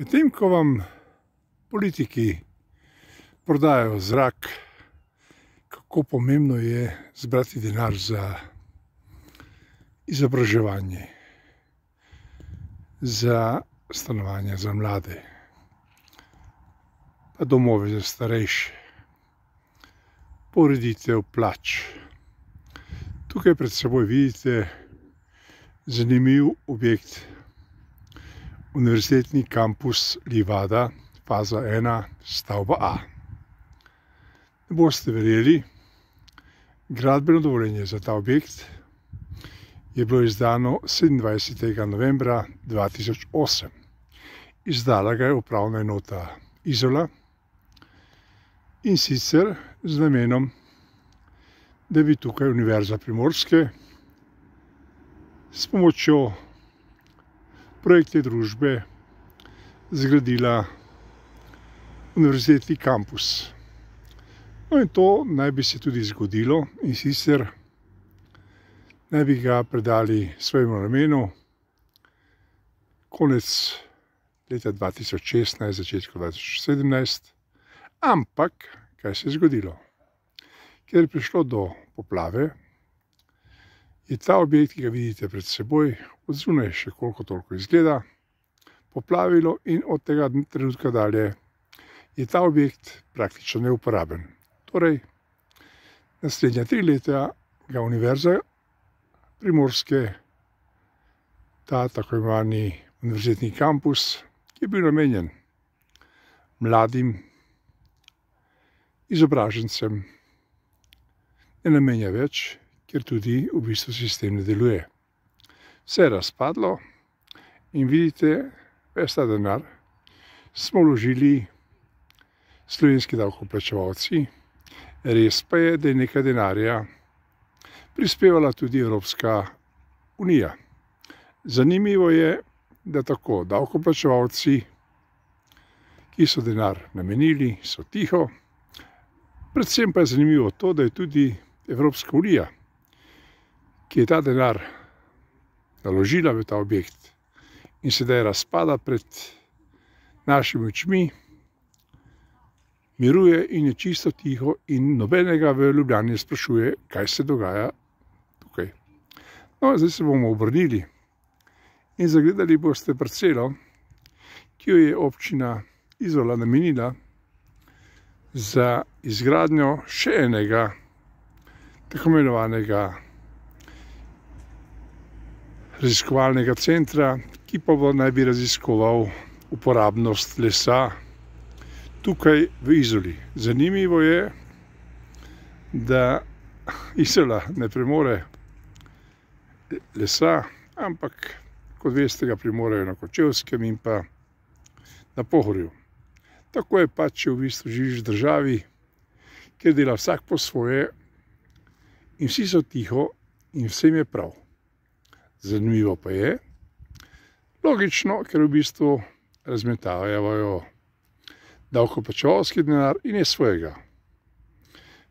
Medtem ko vam politiki prodajajo zrak, kako pomembno je zbrati denar za izobraževanje, za stanovanje, za mlade, pa domove za starejše, poreditev plač. Tukaj pred seboj vidite zanimiv objekt vsega. Univerzitetni kampus Livada, faza 1, stavba A. Ne boste verjeli, gradbeno dovoljenje za ta objekt je bilo izdano 27. novembra 2008. Izdala ga je upravna enota Izola in sicer z namenom, da bi tukaj Univerza Primorske s pomočjo vsega projekt je družbe zgradila univerzitetni kampus. No in to naj bi se tudi zgodilo in sicer naj bi ga predali svojemu namenu konec leta 2016, začetku 2017, ampak kaj se je zgodilo? Ker je prišlo do poplave, je ta objekt, ki ga vidite pred seboj, zunaj še koliko toliko izgleda, poplavilo in od tega trenutka dalje je ta objekt praktično neuporaben. Torej, naslednja tri leta ga univerza Primorske, ta tako imani univerzitni kampus, ki je bil namenjen mladim izobražencem, ne namenja več, ker tudi v bistvu sistem ne deluje se je razpadlo in vidite, veste, da denar smo vložili slovenski davkoplačevalci. Res pa je, da je nekaj denarja prispevala tudi Evropska unija. Zanimivo je, da tako davkoplačevalci, ki so denar namenili, so tiho. Predvsem pa je zanimivo to, da je tudi Evropska unija, ki je ta denar vložila, naložila v ta objekt in sedaj razpada pred našimi očmi, miruje in je čisto tiho in nobenega v Ljubljani sprašuje, kaj se dogaja tukaj. No, zdaj se bomo obrnili in zagledali boste parcelo, ki jo je občina Izola namenila za izgradnjo še enega tako imenovanega vsega, raziskovalnega centra, ki pa bo naj bi raziskoval uporabnost lesa tukaj v Izoli. Zanimivo je, da Izola ne premore lesa, ampak kot veste ga premorejo na Kočevskem in pa na Pohorju. Tako je pa, če v bistvu živiš v državi, kjer dela vsak po svoje in vsi so tiho in vsem je prav. Zanimivo pa je, logično, ker v bistvu razmetavajo davkoplačevalski denar in je svojega.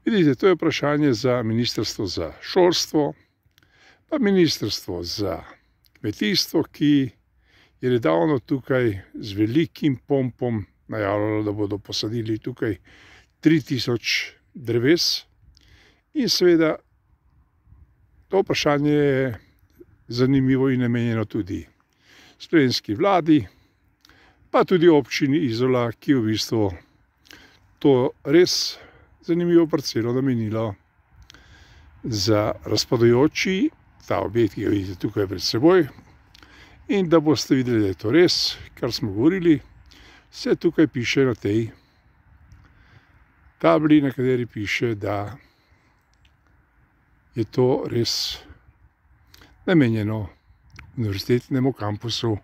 Vidite, to je vprašanje za ministrstvo za šolstvo, pa ministrstvo za kmetijstvo, ki je redavno tukaj z velikim pompom najavljalo, da bodo posadili tukaj 3000 dreves. In seveda, to vprašanje je vprašanje, zanimivo in namenjeno tudi slovenski vladi, pa tudi občini Izola, ki je v bistvu to res zanimivo parcelo namenila za razpadojoči ta objekt, ki ga vidite tukaj pred seboj. In da boste videli, da je to res, kar smo govorili, vse tukaj piše na tej tabli, na kateri piše, da je to res vsega namenjeno univerzitetnemu kampusu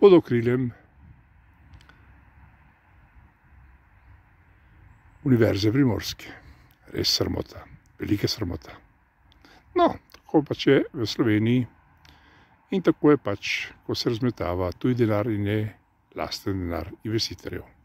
pod okriljem Univerze Primorske. Res srmota, velike srmota. No, tako pač je v Sloveniji in tako je pač, ko se razmetava tuj denar in ne lasten denar investitorjev.